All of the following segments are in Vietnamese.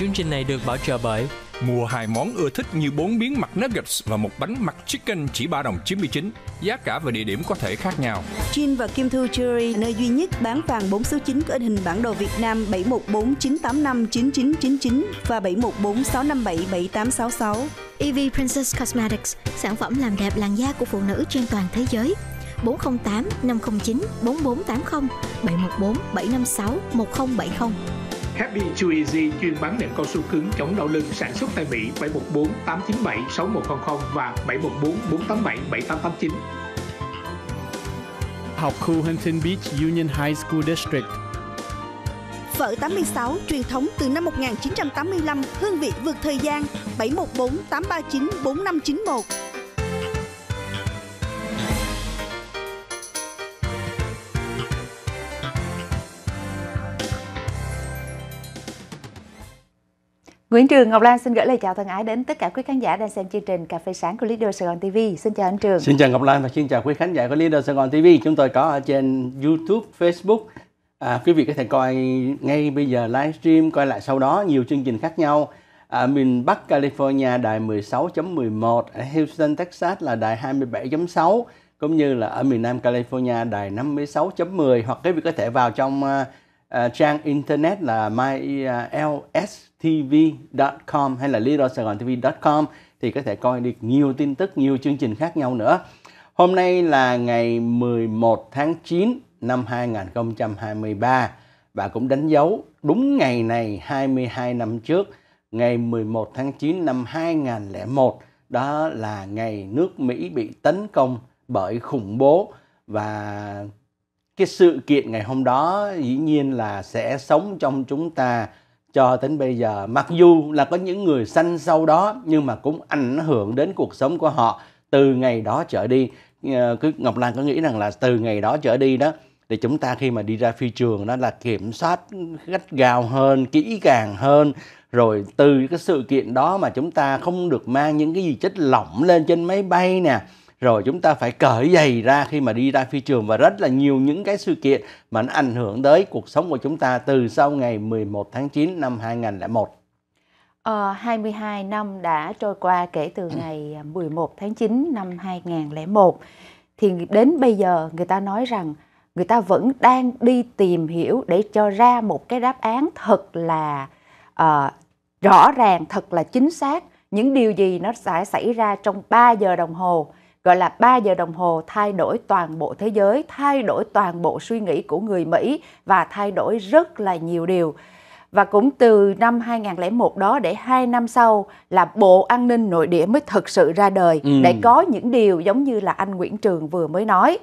Chương trình này được bảo trợ bởi Mua hai món ưa thích như bốn miếng mặt nuggets và một bánh mặt chicken chỉ 3 đồng 99. Giá cả và địa điểm có thể khác nhau. Chin và Kim thư Jewelry, nơi duy nhất bán vàng 4 số 9 có hình bản đồ Việt Nam 7149859999 và 7146577866. EV Princess Cosmetics, sản phẩm làm đẹp làn da của phụ nữ trên toàn thế giới. 408 509 4480 714 756 1070 Happy Chew Easy chuyên bán nệm cao su cứng chống đau lưng sản xuất tại Mỹ 714 897 6100 và 714 487 7889. Học khu Huntington Beach Union High School District Phở 86 truyền thống từ năm 1985, hương vị vượt thời gian 714 839 4591 Nguyễn Trường Ngọc Lan xin gửi lời chào thân ái đến tất cả quý khán giả đang xem chương trình Cà phê sáng của Leader Sài Gòn TV. Xin chào anh Trường. Xin chào Ngọc Lan và xin chào quý khán giả của Leader Sài Gòn TV. Chúng tôi có ở trên YouTube, Facebook. À, quý vị có thể coi ngay bây giờ livestream, coi lại sau đó nhiều chương trình khác nhau. À, miền Bắc California đài 16.11, Houston, Texas là đài 27.6 cũng như là ở miền Nam California đài 56.10 hoặc quý vị có thể vào trong uh, Ờ, trang internet là mylstv.com ờ, hay là lido com thì có thể coi được nhiều tin tức, nhiều chương trình khác nhau nữa. Hôm nay là ngày 11 tháng 9 năm 2023 và cũng đánh dấu đúng ngày này 22 năm trước, ngày 11 tháng 9 năm 2001, đó là ngày nước Mỹ bị tấn công bởi khủng bố và cái sự kiện ngày hôm đó dĩ nhiên là sẽ sống trong chúng ta cho đến bây giờ mặc dù là có những người sanh sau đó nhưng mà cũng ảnh hưởng đến cuộc sống của họ từ ngày đó trở đi ờ, cứ ngọc lan có nghĩ rằng là từ ngày đó trở đi đó thì chúng ta khi mà đi ra phi trường đó là kiểm soát gắt gào hơn kỹ càng hơn rồi từ cái sự kiện đó mà chúng ta không được mang những cái gì chất lỏng lên trên máy bay nè rồi chúng ta phải cởi giày ra khi mà đi ra phi trường và rất là nhiều những cái sự kiện mà nó ảnh hưởng tới cuộc sống của chúng ta từ sau ngày 11 tháng 9 năm 2001. Ờ, 22 năm đã trôi qua kể từ ừ. ngày 11 tháng 9 năm 2001 thì đến bây giờ người ta nói rằng người ta vẫn đang đi tìm hiểu để cho ra một cái đáp án thật là uh, rõ ràng, thật là chính xác những điều gì nó sẽ xảy ra trong 3 giờ đồng hồ gọi là 3 giờ đồng hồ thay đổi toàn bộ thế giới, thay đổi toàn bộ suy nghĩ của người Mỹ và thay đổi rất là nhiều điều. Và cũng từ năm 2001 đó để 2 năm sau là Bộ An ninh Nội địa mới thực sự ra đời ừ. để có những điều giống như là anh Nguyễn Trường vừa mới nói.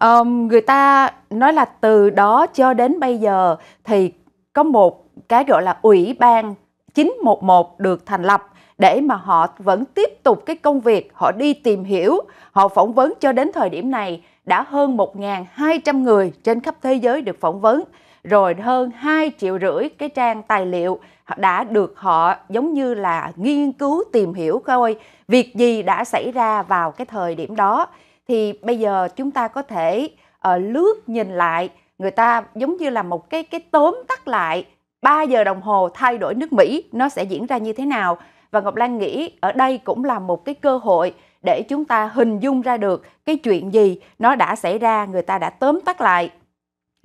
Um, người ta nói là từ đó cho đến bây giờ thì có một cái gọi là ủy ban 911 được thành lập để mà họ vẫn tiếp tục cái công việc, họ đi tìm hiểu, họ phỏng vấn cho đến thời điểm này đã hơn 1.200 người trên khắp thế giới được phỏng vấn, rồi hơn 2 triệu rưỡi cái trang tài liệu đã được họ giống như là nghiên cứu tìm hiểu coi việc gì đã xảy ra vào cái thời điểm đó. Thì bây giờ chúng ta có thể uh, lướt nhìn lại, người ta giống như là một cái cái tóm tắt lại 3 giờ đồng hồ thay đổi nước Mỹ nó sẽ diễn ra như thế nào và Ngọc Lan nghĩ ở đây cũng là một cái cơ hội để chúng ta hình dung ra được cái chuyện gì nó đã xảy ra, người ta đã tóm tắt lại.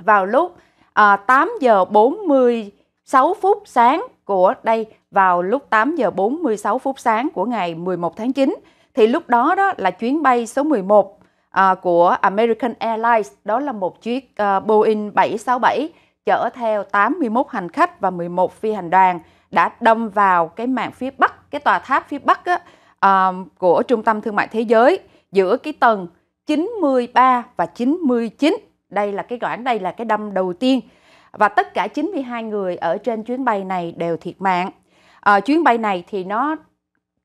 Vào lúc à, 8 giờ 46 phút sáng của đây vào lúc 8 giờ 46 phút sáng của ngày 11 tháng 9 thì lúc đó đó là chuyến bay số 11 à, của American Airlines, đó là một chiếc à, Boeing 767 chở theo 81 hành khách và 11 phi hành đoàn đã đâm vào cái mảng phía bắc cái tòa tháp phía bắc á, um, của trung tâm thương mại thế giới giữa cái tầng 93 và 99 đây là cái đoạn đây là cái đâm đầu tiên và tất cả 92 người ở trên chuyến bay này đều thiệt mạng à, chuyến bay này thì nó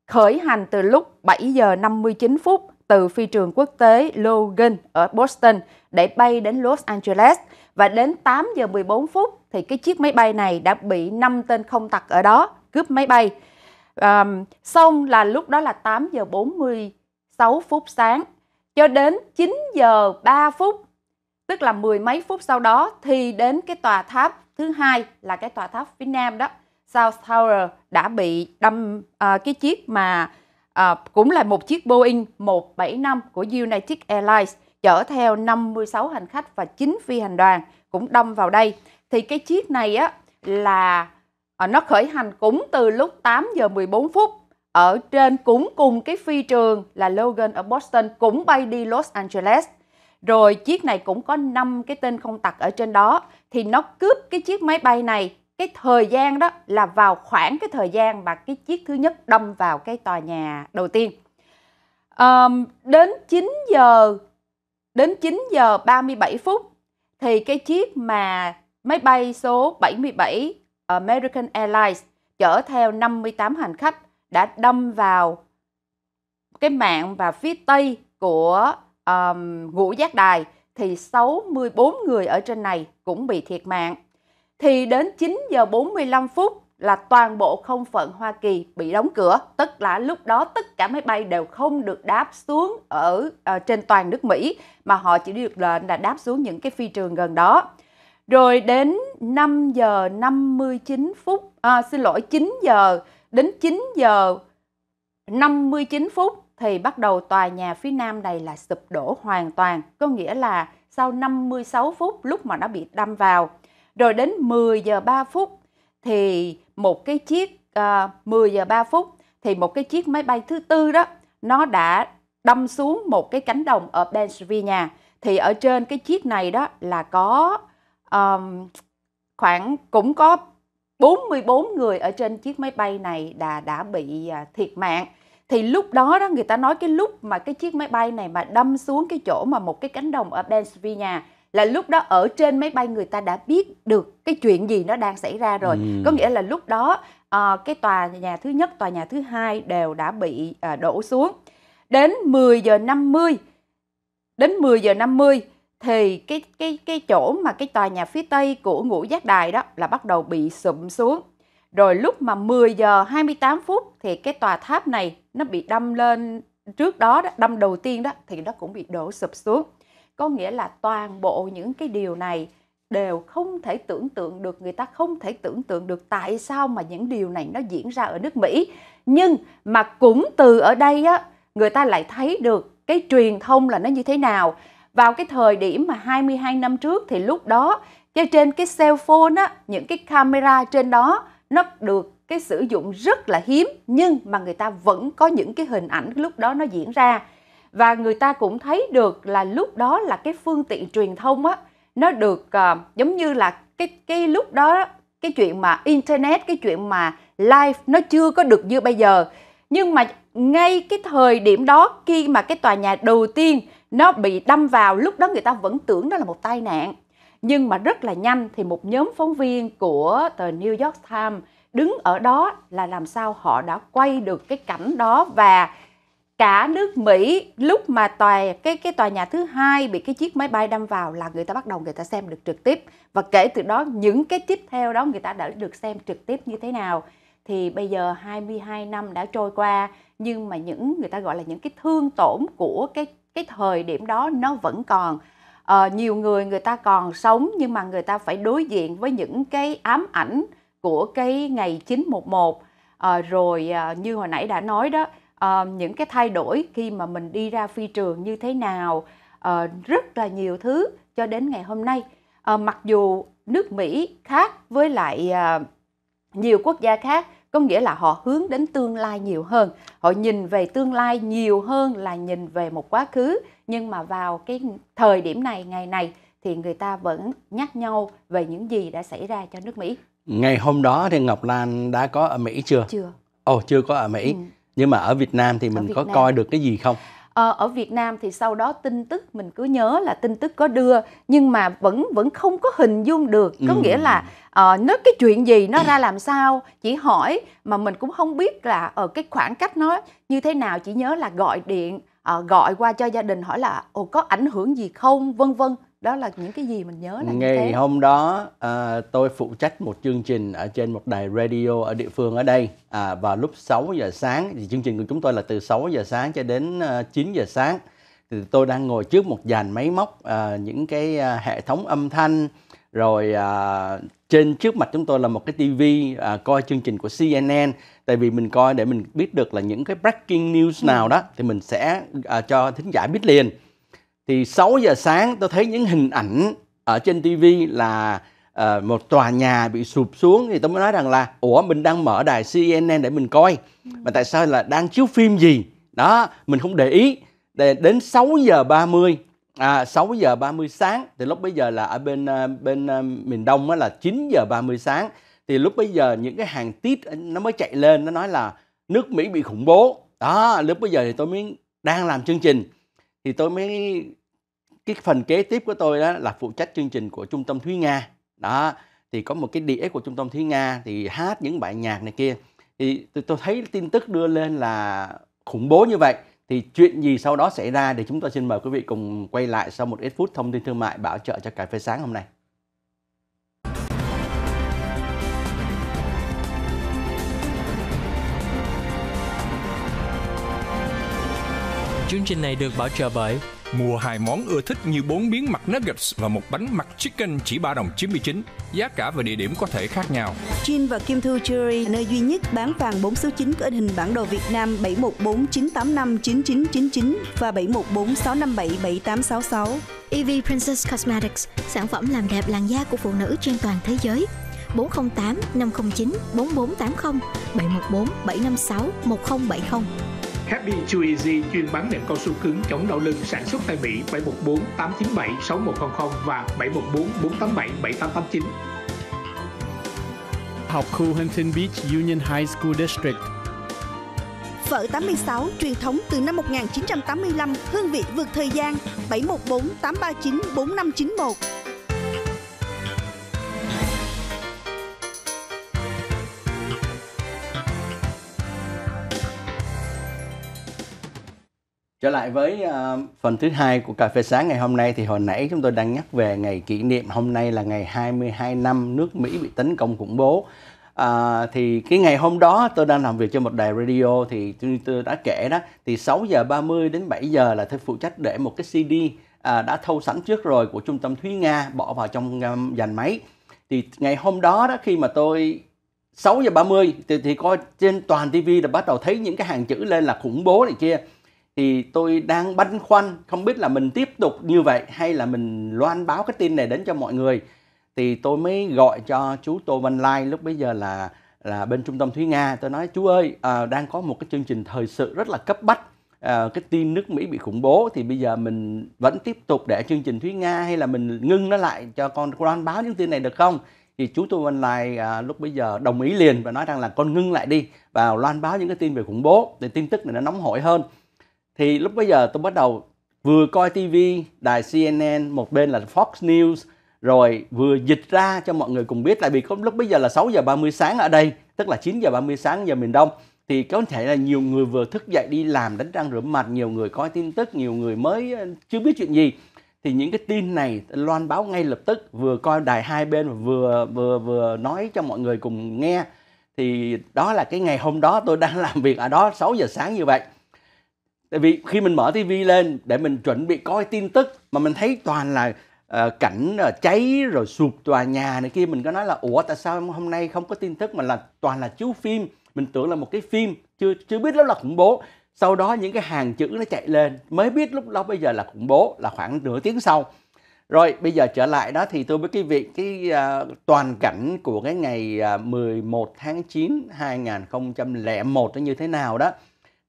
khởi hành từ lúc 7 giờ 59 phút từ phi trường quốc tế Logan ở Boston để bay đến Los Angeles và đến 8 giờ 14 phút thì cái chiếc máy bay này đã bị 5 tên không tặc ở đó cướp máy bay. À, xong là lúc đó là 8 giờ 46 phút sáng cho đến 9 giờ 3 phút tức là mười mấy phút sau đó thì đến cái tòa tháp thứ hai là cái tòa tháp phía nam đó South Tower đã bị đâm uh, cái chiếc mà uh, cũng là một chiếc Boeing 175 của United Airlines chở theo 56 hành khách và 9 phi hành đoàn cũng đâm vào đây. Thì cái chiếc này á là à, nó khởi hành cũng từ lúc 8 giờ 14 phút ở trên cũng cùng cái phi trường là Logan ở Boston cũng bay đi Los Angeles. Rồi chiếc này cũng có 5 cái tên không tặc ở trên đó thì nó cướp cái chiếc máy bay này cái thời gian đó là vào khoảng cái thời gian mà cái chiếc thứ nhất đâm vào cái tòa nhà đầu tiên. à, đến 9 giờ Đến 9 giờ 37 phút thì cái chiếc mà máy bay số 77 American Airlines chở theo 58 hành khách đã đâm vào cái mạng và phía tây của um, ngũ giác đài thì 64 người ở trên này cũng bị thiệt mạng. Thì đến 9 giờ 45 phút là toàn bộ không phận Hoa Kỳ bị đóng cửa, tức là lúc đó tất cả máy bay đều không được đáp xuống ở uh, trên toàn nước Mỹ mà họ chỉ được lệnh là đáp xuống những cái phi trường gần đó. Rồi đến 5 giờ 59 phút, à, xin lỗi 9 giờ đến 9 giờ 59 phút thì bắt đầu tòa nhà phía nam này là sụp đổ hoàn toàn, có nghĩa là sau 56 phút lúc mà nó bị đâm vào. Rồi đến 10 giờ 3 phút thì một cái chiếc uh, ờ, 10 giờ 3 phút thì một cái chiếc máy bay thứ tư đó nó đã đâm xuống một cái cánh đồng ở Pennsylvania thì ở trên cái chiếc này đó là có um, khoảng cũng có 44 người ở trên chiếc máy bay này đã đã bị uh, thiệt mạng thì lúc đó đó người ta nói cái lúc mà cái chiếc máy bay này mà đâm xuống cái chỗ mà một cái cánh đồng ở Pennsylvania là lúc đó ở trên máy bay người ta đã biết được cái chuyện gì nó đang xảy ra rồi ừ. có nghĩa là lúc đó uh, cái tòa nhà thứ nhất tòa nhà thứ hai đều đã bị uh, đổ xuống đến 10 giờ 50 đến 10 giờ 50 thì cái cái cái chỗ mà cái tòa nhà phía tây của ngũ giác đài đó là bắt đầu bị sụm xuống rồi lúc mà 10 giờ 28 phút thì cái tòa tháp này nó bị đâm lên trước đó, đó đâm đầu tiên đó thì nó cũng bị đổ sụp xuống có nghĩa là toàn bộ những cái điều này đều không thể tưởng tượng được người ta không thể tưởng tượng được tại sao mà những điều này nó diễn ra ở nước Mỹ nhưng mà cũng từ ở đây á người ta lại thấy được cái truyền thông là nó như thế nào vào cái thời điểm mà 22 năm trước thì lúc đó cho trên cái cell phone á những cái camera trên đó nó được cái sử dụng rất là hiếm nhưng mà người ta vẫn có những cái hình ảnh lúc đó nó diễn ra và người ta cũng thấy được là lúc đó là cái phương tiện truyền thông á nó được uh, giống như là cái cái lúc đó cái chuyện mà internet cái chuyện mà live nó chưa có được như bây giờ nhưng mà ngay cái thời điểm đó khi mà cái tòa nhà đầu tiên nó bị đâm vào lúc đó người ta vẫn tưởng đó là một tai nạn nhưng mà rất là nhanh thì một nhóm phóng viên của tờ New York Times đứng ở đó là làm sao họ đã quay được cái cảnh đó và cả nước Mỹ lúc mà tòa cái cái tòa nhà thứ hai bị cái chiếc máy bay đâm vào là người ta bắt đầu người ta xem được trực tiếp và kể từ đó những cái tiếp theo đó người ta đã được xem trực tiếp như thế nào thì bây giờ 22 năm đã trôi qua nhưng mà những người ta gọi là những cái thương tổn của cái cái thời điểm đó nó vẫn còn à, nhiều người người ta còn sống nhưng mà người ta phải đối diện với những cái ám ảnh của cái ngày 911 à, ờ, rồi à, như hồi nãy đã nói đó uh, những cái thay đổi khi mà mình đi ra phi trường như thế nào uh, rất là nhiều thứ cho đến ngày hôm nay uh, mặc dù nước mỹ khác với lại uh, nhiều quốc gia khác có nghĩa là họ hướng đến tương lai nhiều hơn họ nhìn về tương lai nhiều hơn là nhìn về một quá khứ nhưng mà vào cái thời điểm này ngày này thì người ta vẫn nhắc nhau về những gì đã xảy ra cho nước mỹ ngày hôm đó thì ngọc lan đã có ở mỹ chưa chưa ồ oh, chưa có ở mỹ ừ nhưng mà ở Việt Nam thì mình có Nam. coi được cái gì không ờ, ở Việt Nam thì sau đó tin tức mình cứ nhớ là tin tức có đưa nhưng mà vẫn vẫn không có hình dung được có ừ. nghĩa là uh, ờ, nó cái chuyện gì nó ra làm sao chỉ hỏi mà mình cũng không biết là ở uh, cái khoảng cách nó như thế nào chỉ nhớ là gọi điện uh, gọi qua cho gia đình hỏi là ồ có ảnh hưởng gì không vân vân đó là những cái gì mình nhớ là ngày như thế. hôm đó à, tôi phụ trách một chương trình ở trên một đài radio ở địa phương ở đây à, vào lúc 6 giờ sáng thì chương trình của chúng tôi là từ 6 giờ sáng cho đến à, 9 giờ sáng thì tôi đang ngồi trước một dàn máy móc à, những cái à, hệ thống âm thanh rồi à, trên trước mặt chúng tôi là một cái tivi à, coi chương trình của CNN tại vì mình coi để mình biết được là những cái breaking news ừ. nào đó thì mình sẽ à, cho thính giả biết liền thì 6 giờ sáng tôi thấy những hình ảnh ở trên TV là uh, một tòa nhà bị sụp xuống thì tôi mới nói rằng là ủa mình đang mở đài CNN để mình coi mà tại sao là đang chiếu phim gì đó mình không để ý để đến 6 giờ 30 à, 6 giờ 30 sáng thì lúc bây giờ là ở bên ờ, bên ờ, miền Đông là 9 giờ 30 sáng thì lúc bây giờ những cái hàng tít nó mới chạy lên nó nói là nước Mỹ bị khủng bố đó lúc bây giờ thì tôi mới đang làm chương trình thì tôi mới cái phần kế tiếp của tôi đó là phụ trách chương trình của trung tâm thúy nga đó thì có một cái đĩa của trung tâm thúy nga thì hát những bài nhạc này kia thì tôi thấy tin tức đưa lên là khủng bố như vậy thì chuyện gì sau đó xảy ra để chúng ta xin mời quý vị cùng quay lại sau một ít phút thông tin thương mại bảo trợ cho cà phê sáng hôm nay Chương trình này được bảo trợ bởi Mua hai món ưa thích như 4 miếng nuggets và một bánh mặt chicken chỉ 3 đồng 99. Giá cả và địa điểm có thể khác nhau. Chin và Kim Thư Jewelry, nơi duy nhất bán vàng 4 số 9 có in hình bản đồ Việt Nam 7149859999 và 7146577866. EV Princess Cosmetics, sản phẩm làm đẹp làn da của phụ nữ trên toàn thế giới. 408 509 4480 714 756 1070 Happy Chewy chuyên bán nệm cao su cứng chống đau lưng sản xuất tại Mỹ 714 897 6100 và 714 487 7889. Học khu Huntington Beach Union High School District Phở 86 truyền thống từ năm 1985, hương vị vượt thời gian 714 839 4591 Trở lại với uh, phần thứ hai của cà phê sáng ngày hôm nay thì hồi nãy chúng tôi đang nhắc về ngày kỷ niệm hôm nay là ngày 22 năm nước Mỹ bị tấn công khủng bố. À, thì cái ngày hôm đó tôi đang làm việc cho một đài radio thì tôi, tôi đã kể đó thì 6 giờ 30 đến 7 giờ là tôi phụ trách để một cái CD à, ờ, đã thâu sẵn trước rồi của trung tâm Thúy Nga bỏ vào trong um, dàn máy. Thì ngày hôm đó đó khi mà tôi 6 giờ 30 thì, thì coi trên toàn TV là bắt đầu thấy những cái hàng chữ lên là khủng bố này kia thì tôi đang băn khoăn không biết là mình tiếp tục như vậy hay là mình loan báo cái tin này đến cho mọi người thì tôi mới gọi cho chú Tô Văn Lai lúc bấy giờ là là bên trung tâm Thúy Nga tôi nói chú ơi à, đang có một cái chương trình thời sự rất là cấp bách à, cái tin nước Mỹ bị khủng bố thì bây giờ mình vẫn tiếp tục để chương trình Thúy Nga hay là mình ngưng nó lại cho con loan báo những tin này được không thì chú Tô Văn Lai à, lúc bấy giờ đồng ý liền và nói rằng là con ngưng lại đi và loan báo những cái tin về khủng bố thì tin tức này nó nóng hổi hơn thì lúc bây giờ tôi bắt đầu vừa coi TV đài CNN một bên là Fox News rồi vừa dịch ra cho mọi người cùng biết tại vì có lúc bây giờ là 6 giờ 30 sáng ở đây tức là 9 giờ 30 sáng giờ miền Đông thì có thể là nhiều người vừa thức dậy đi làm đánh răng rửa mặt nhiều người coi tin tức nhiều người mới ờ, chưa biết chuyện gì thì những cái tin này loan báo ngay lập tức vừa coi đài hai bên vừa vừa vừa nói cho mọi người cùng nghe thì đó là cái ngày hôm đó tôi đang làm việc ở đó 6 giờ sáng như vậy tại vì khi mình mở tivi lên để mình chuẩn bị coi tin tức mà mình thấy toàn là uh, cảnh uh, cháy rồi sụp tòa nhà này kia mình có nói là ủa tại sao hôm nay không có tin tức mà là toàn là chiếu phim mình tưởng là một cái phim chưa chưa biết đó là khủng bố sau đó những cái hàng chữ nó chạy lên mới biết lúc đó bây giờ là khủng bố là khoảng nửa tiếng sau rồi bây giờ trở lại đó thì tôi với cái việc cái uh, toàn cảnh của cái ngày uh, 11 tháng 9 2001 nó như thế nào đó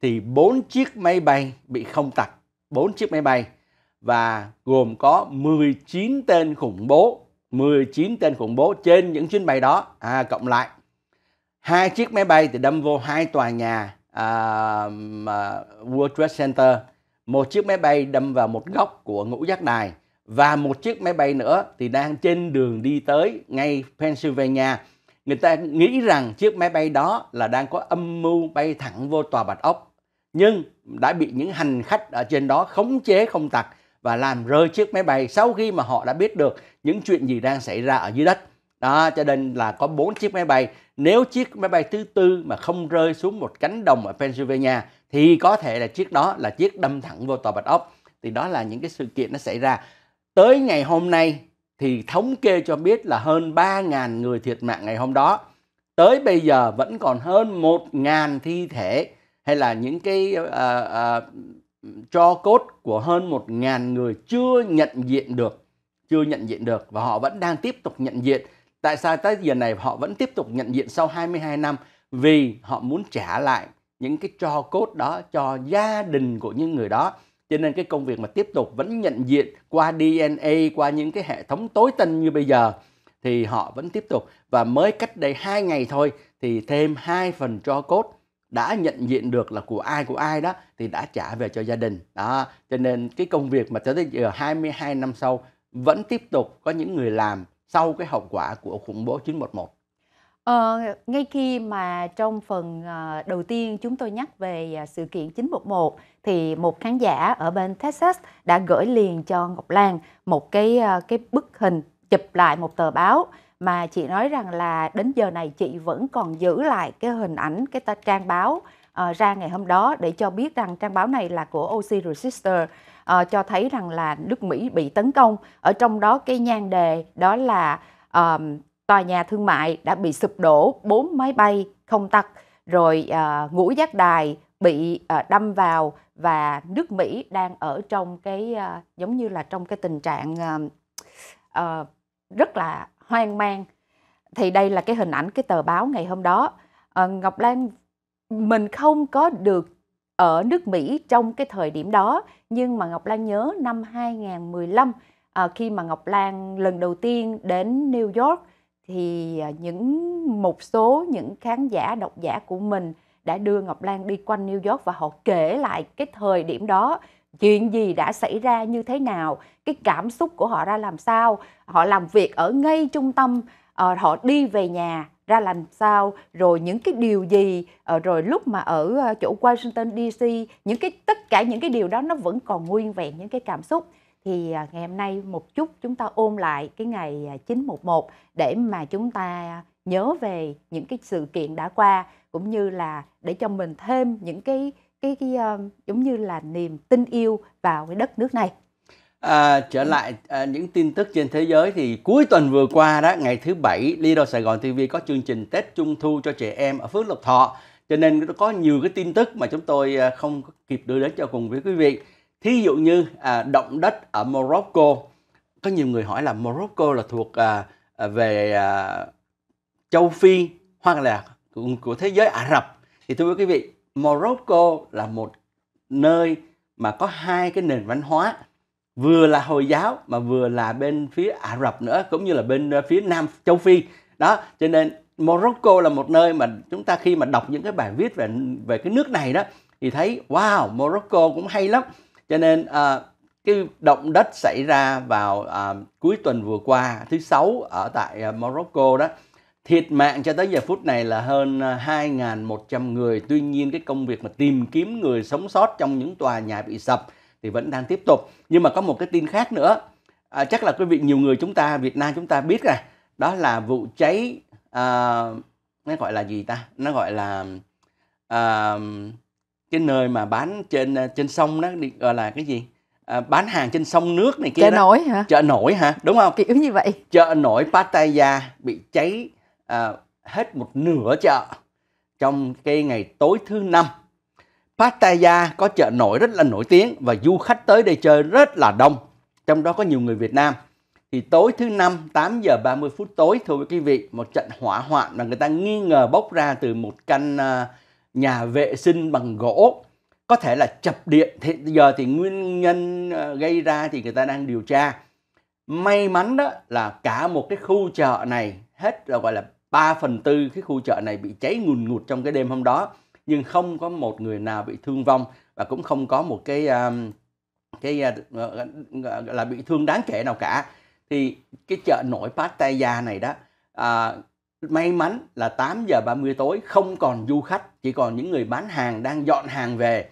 thì bốn chiếc máy bay bị không tặc, bốn chiếc máy bay và gồm có 19 tên khủng bố, 19 tên khủng bố trên những chuyến bay đó à, cộng lại. Hai chiếc máy bay thì đâm vô hai tòa nhà à, World Trade Center, một chiếc máy bay đâm vào một góc của ngũ giác đài và một chiếc máy bay nữa thì đang trên đường đi tới ngay Pennsylvania. Người ta nghĩ rằng chiếc máy bay đó là đang có âm mưu bay thẳng vô tòa Bạch Ốc nhưng đã bị những hành khách ở trên đó khống chế không tặc và làm rơi chiếc máy bay sau khi mà họ đã biết được những chuyện gì đang xảy ra ở dưới đất. Đó, cho nên là có bốn chiếc máy bay. Nếu chiếc máy bay thứ tư mà không rơi xuống một cánh đồng ở Pennsylvania thì có thể là chiếc đó là chiếc đâm thẳng vô tòa Bạch Ốc. Thì đó là những cái sự kiện nó xảy ra. Tới ngày hôm nay thì thống kê cho biết là hơn 3.000 người thiệt mạng ngày hôm đó. Tới bây giờ vẫn còn hơn 1.000 thi thể hay là những cái uh, uh, cho cốt của hơn một ngàn người chưa nhận diện được chưa nhận diện được và họ vẫn đang tiếp tục nhận diện tại sao tới giờ này họ vẫn tiếp tục nhận diện sau 22 năm vì họ muốn trả lại những cái cho cốt đó cho gia đình của những người đó cho nên cái công việc mà tiếp tục vẫn nhận diện qua DNA qua những cái hệ thống tối tân như bây giờ thì họ vẫn tiếp tục và mới cách đây hai ngày thôi thì thêm hai phần cho cốt đã nhận diện được là của ai của ai đó thì đã trả về cho gia đình đó cho nên cái công việc mà cho tới giờ 22 năm sau vẫn tiếp tục có những người làm sau cái hậu quả của khủng bố 911 Ờ, ngay khi mà trong phần ờ, đầu tiên chúng tôi nhắc về ờ, sự kiện 911 thì một khán giả ở bên Texas đã gửi liền cho Ngọc Lan một cái ờ, cái bức hình chụp lại một tờ báo mà chị nói rằng là đến giờ này chị vẫn còn giữ lại cái hình ảnh cái ta trang báo uh, ra ngày hôm đó để cho biết rằng trang báo này là của OC Resister uh, ờ, cho thấy rằng là nước Mỹ bị tấn công ở trong đó cái nhan đề đó là um, tòa nhà thương mại đã bị sụp đổ bốn máy bay không tặc rồi uh, ngũ giác đài bị uh, đâm vào và nước Mỹ đang ở trong cái uh, giống như là trong cái tình trạng uh, uh, rất là hoang mang thì đây là cái hình ảnh cái tờ báo ngày hôm đó à, Ngọc Lan mình không có được ở nước Mỹ trong cái thời điểm đó nhưng mà Ngọc Lan nhớ năm 2015 à, ờ, khi mà Ngọc Lan lần đầu tiên đến New York thì ờ, những một số những khán giả độc giả của mình đã đưa Ngọc Lan đi quanh New York và họ kể lại cái thời điểm đó chuyện gì đã xảy ra như thế nào cái cảm xúc của họ ra làm sao họ làm việc ở ngay trung tâm uh, họ đi về nhà ra làm sao rồi những cái điều gì uh, rồi lúc mà ở ờ, chỗ Washington DC những cái tất cả những cái điều đó nó vẫn còn nguyên vẹn những cái cảm xúc thì ngày hôm nay một chút chúng ta ôm lại cái ngày 911 để mà chúng ta nhớ về những cái sự kiện đã qua cũng như là để cho mình thêm những cái cái, cái uh, giống như là niềm tin yêu vào cái đất nước này À, trở lại à, những tin tức trên thế giới thì cuối tuần vừa qua đó ngày thứ bảy Lido Sài Gòn TV có chương trình Tết Trung Thu cho trẻ em ở Phước Lộc Thọ cho nên có nhiều cái tin tức mà chúng tôi à, không kịp đưa đến cho cùng với quý vị thí dụ như à, động đất ở Morocco có nhiều người hỏi là Morocco là thuộc à, à về à, châu Phi hoặc là của, của thế giới Ả Rập thì thưa quý vị Morocco là một nơi mà có hai cái nền văn hóa vừa là hồi giáo mà vừa là bên phía Ả Rập nữa cũng như là bên ờ, phía Nam Châu Phi đó cho nên Morocco là một nơi mà chúng ta khi mà đọc những cái bài viết về về cái nước này đó thì thấy wow Morocco cũng hay lắm cho nên uh, cái động đất xảy ra vào uh, cuối tuần vừa qua thứ sáu ở tại uh, Morocco đó Thiệt mạng cho tới giờ phút này là hơn 2.100 à, người. Tuy nhiên cái công việc mà tìm kiếm người sống sót trong những tòa nhà bị sập thì vẫn đang tiếp tục. Nhưng mà có một cái tin khác nữa. À, chắc là quý vị nhiều người chúng ta Việt Nam chúng ta biết rồi. Đó là vụ cháy à, nó gọi là gì ta? Nó gọi là à, cái nơi mà bán trên à, trên sông đó gọi là cái gì? À, bán hàng trên sông nước này kia chợ đó. nổi hả chợ nổi hả đúng không kiểu như vậy chợ nổi Pattaya bị cháy à, hết một nửa chợ trong cái ngày tối thứ năm Pattaya có chợ nổi rất là nổi tiếng và du khách tới đây chơi rất là đông trong đó có nhiều người Việt Nam thì tối thứ năm 8 giờ 30 phút tối thưa quý vị một trận hỏa hoạn mà người ta nghi ngờ bốc ra từ một căn à, nhà vệ sinh bằng gỗ có thể là chập điện thì giờ thì nguyên nhân à, gây ra thì người ta đang điều tra may mắn đó là cả một cái khu chợ này hết là gọi là 3 phần tư cái khu chợ này bị cháy ngùn ngụt trong cái đêm hôm đó nhưng không có một người nào bị thương vong và cũng không có một cái um, cái uh, là bị thương đáng kể nào cả thì cái chợ nổi Pattaya này đó à, may mắn là 8 giờ 30 tối không còn du khách chỉ còn những người bán hàng đang dọn hàng về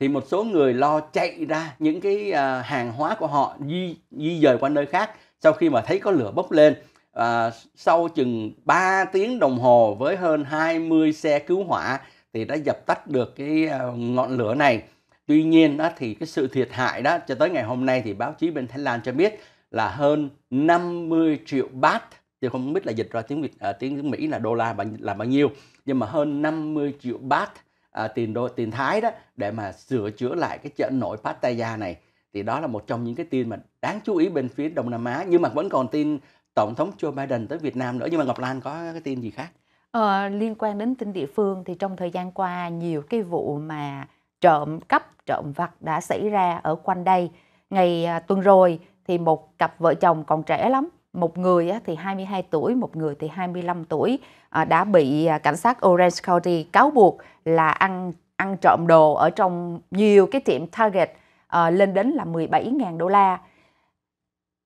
thì một số người lo chạy ra những cái uh, hàng hóa của họ di di dời qua nơi khác sau khi mà thấy có lửa bốc lên à, sau chừng 3 tiếng đồng hồ với hơn 20 xe cứu hỏa thì đã dập tắt được cái à, ngọn lửa này. Tuy nhiên đó thì cái sự thiệt hại đó cho tới ngày hôm nay thì báo chí bên Thái Lan cho biết là hơn 50 triệu baht thì không biết là dịch ra tiếng Việt à, tiếng Mỹ là đô la là bao nhiêu nhưng mà hơn 50 triệu baht à, tiền đô tiền Thái đó để mà sửa chữa lại cái chợ nổi Pattaya này thì đó là một trong những cái tin mà đáng chú ý bên phía Đông Nam Á nhưng mà vẫn còn tin tổng thống Joe Biden tới Việt Nam nữa nhưng mà Ngọc Lan có cái tin gì khác ờ, liên quan đến tin địa phương thì trong thời gian qua nhiều cái vụ mà trộm cắp trộm vặt đã xảy ra ở quanh đây ngày à, tuần rồi thì một cặp vợ chồng còn trẻ lắm một người thì 22 tuổi, một người thì 25 tuổi à, đã bị à, cảnh sát Orange County cáo buộc là ăn ăn trộm đồ ở trong nhiều cái tiệm Target ờ, lên đến là 17.000 đô la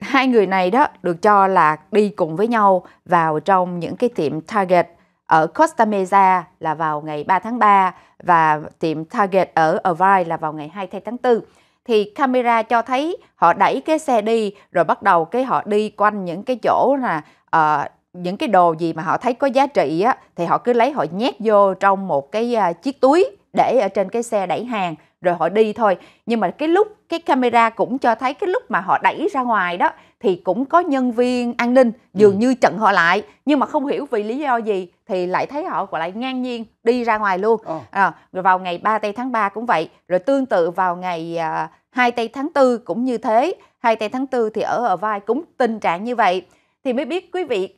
hai người này đó được cho là đi cùng với nhau vào trong những cái tiệm Target ở Costa Mesa là vào ngày 3 tháng 3 và tiệm Target ở Irvine là vào ngày 2 tháng 4. Thì camera cho thấy họ đẩy cái xe đi rồi bắt đầu cái họ đi quanh những cái chỗ là uh, những cái đồ gì mà họ thấy có giá trị á thì họ cứ lấy họ nhét vô trong một cái uh, chiếc túi để ở trên cái xe đẩy hàng rồi họ đi thôi nhưng mà cái lúc cái camera cũng cho thấy cái lúc mà họ đẩy ra ngoài đó thì cũng có nhân viên an ninh dường ừ. như chặn họ lại nhưng mà không hiểu vì lý do gì thì lại thấy họ lại ngang nhiên đi ra ngoài luôn oh. à, rồi vào ngày 3 tây tháng 3 cũng vậy rồi tương tự vào ngày à, 2 tây tháng 4 cũng như thế 2 tây tháng 4 thì ở ở vai cũng tình trạng như vậy thì mới biết quý vị